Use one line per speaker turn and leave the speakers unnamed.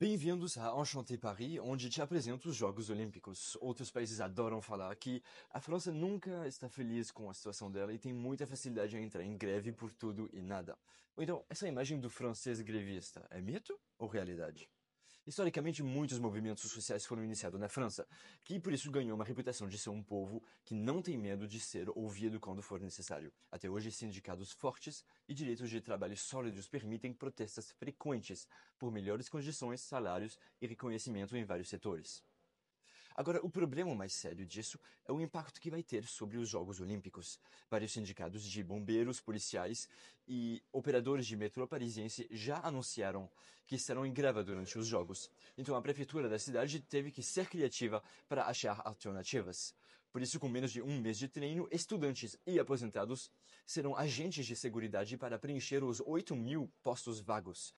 Bem-vindos a Enchanté Paris, onde te apresento os Jogos Olímpicos. Outros países adoram falar que a França nunca está feliz com a situação dela e tem muita facilidade em entrar em greve por tudo e nada. Então, essa imagem do francês grevista é mito ou realidade? Historicamente, muitos movimentos sociais foram iniciados na França, que por isso ganhou uma reputação de ser um povo que não tem medo de ser ouvido quando for necessário. Até hoje, sindicatos fortes e direitos de trabalho sólidos permitem protestas frequentes por melhores condições, salários e reconhecimento em vários setores. Agora, o problema mais sério disso é o impacto que vai ter sobre os Jogos Olímpicos. Vários sindicatos de bombeiros, policiais e operadores de metrô parisiense já anunciaram que estarão em greve durante os Jogos. Então, a prefeitura da cidade teve que ser criativa para achar alternativas. Por isso, com menos de um mês de treino, estudantes e aposentados serão agentes de segurança para preencher os 8 mil postos vagos